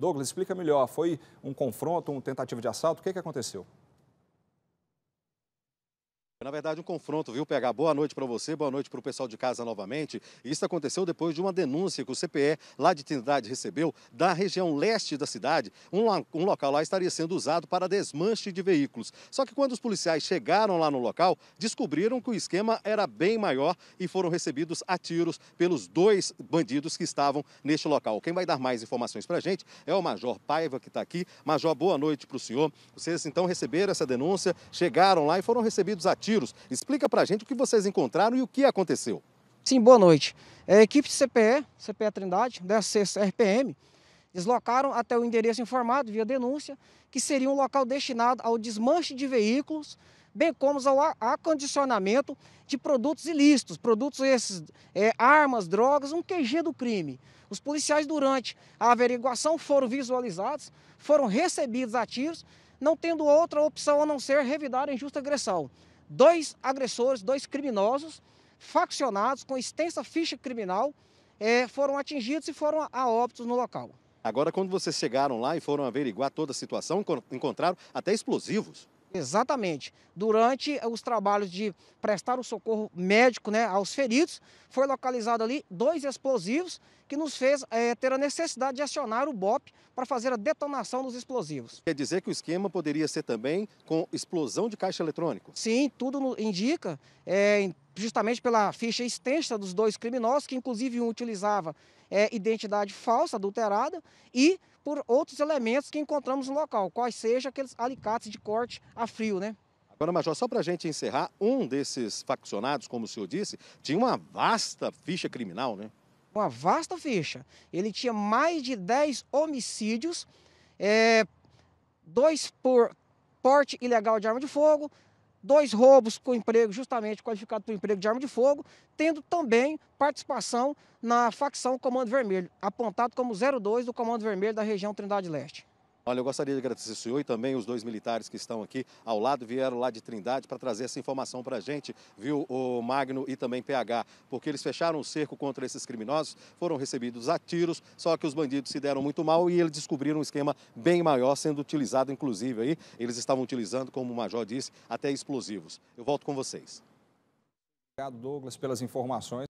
Douglas, explica melhor. Foi um confronto, uma tentativa de assalto? O que, que aconteceu? Na verdade, um confronto, viu, PH? Boa noite para você, boa noite para o pessoal de casa novamente. Isso aconteceu depois de uma denúncia que o CPE lá de Trindade recebeu da região leste da cidade. Um, um local lá estaria sendo usado para desmanche de veículos. Só que quando os policiais chegaram lá no local, descobriram que o esquema era bem maior e foram recebidos a tiros pelos dois bandidos que estavam neste local. Quem vai dar mais informações para a gente é o Major Paiva, que está aqui. Major, boa noite para o senhor. Vocês então receberam essa denúncia, chegaram lá e foram recebidos a tiros tiros. Explica para a gente o que vocês encontraram e o que aconteceu. Sim, boa noite. A é, equipe de CPE, CPE Trindade, dessa RPM, deslocaram até o endereço informado via denúncia, que seria um local destinado ao desmanche de veículos, bem como ao acondicionamento de produtos ilícitos, produtos esses, é, armas, drogas, um QG do crime. Os policiais, durante a averiguação, foram visualizados, foram recebidos a tiros, não tendo outra opção a não ser revidar a injusta agressão dois agressores, dois criminosos, faccionados, com extensa ficha criminal, eh, foram atingidos e foram a óbitos no local. Agora, quando vocês chegaram lá e foram averiguar toda a situação, encontraram até explosivos. Exatamente. Durante os trabalhos de prestar o socorro médico né, aos feridos, foi localizado ali dois explosivos que nos fez é, ter a necessidade de acionar o BOP para fazer a detonação dos explosivos. Quer dizer que o esquema poderia ser também com explosão de caixa eletrônico? Sim, tudo indica. É, justamente pela ficha extensa dos dois criminosos, que inclusive um utilizava é, identidade falsa, adulterada, e por outros elementos que encontramos no local, quais sejam aqueles alicates de corte a frio, né? Agora, Major, só para a gente encerrar, um desses faccionados, como o senhor disse, tinha uma vasta ficha criminal, né? Uma vasta ficha. Ele tinha mais de 10 homicídios, é, dois por porte ilegal de arma de fogo, dois roubos com emprego, justamente qualificado para emprego de arma de fogo, tendo também participação na facção Comando Vermelho, apontado como 02 do Comando Vermelho da região Trindade Leste. Olha, eu gostaria de agradecer o senhor e também os dois militares que estão aqui ao lado, vieram lá de Trindade para trazer essa informação para a gente, viu, o Magno e também PH, porque eles fecharam o cerco contra esses criminosos, foram recebidos a tiros, só que os bandidos se deram muito mal e eles descobriram um esquema bem maior sendo utilizado, inclusive aí, eles estavam utilizando, como o Major disse, até explosivos. Eu volto com vocês. Obrigado, Douglas, pelas informações.